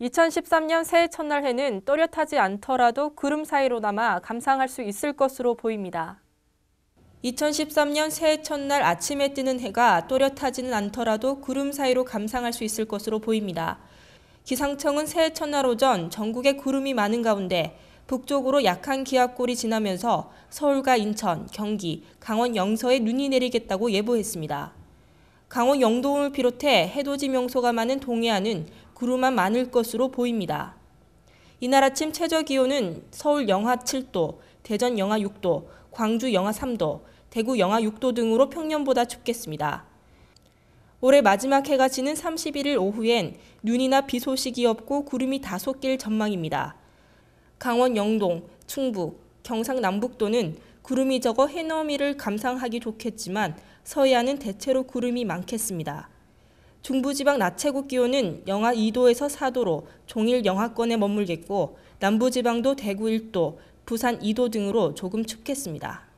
2013년 새해 첫날 해는 또렷하지 않더라도 구름 사이로 남아 감상할 수 있을 것으로 보입니다. 2013년 새해 첫날 아침에 뜨는 해가 또렷하지는 않더라도 구름 사이로 감상할 수 있을 것으로 보입니다. 기상청은 새해 첫날 오전 전국에 구름이 많은 가운데 북쪽으로 약한 기압골이 지나면서 서울과 인천, 경기, 강원 영서에 눈이 내리겠다고 예보했습니다. 강원 영동을 비롯해 해돋이 명소가 많은 동해안은 구름만 많을 것으로 보입니다. 이날 아침 최저 기온은 서울 영하 7도, 대전 영하 6도, 광주 영하 3도, 대구 영하 6도 등으로 평년보다 춥겠습니다. 올해 마지막 해가 지는 31일 오후엔 눈이나 비 소식이 없고 구름이 다소 낄 전망입니다. 강원 영동, 충북, 경상 남북도는 구름이 적어 해넘이를 감상하기 좋겠지만 서해안은 대체로 구름이 많겠습니다. 중부지방 낮최고 기온은 영하 2도에서 4도로 종일 영하권에 머물겠고 남부지방도 대구 1도, 부산 2도 등으로 조금 춥겠습니다.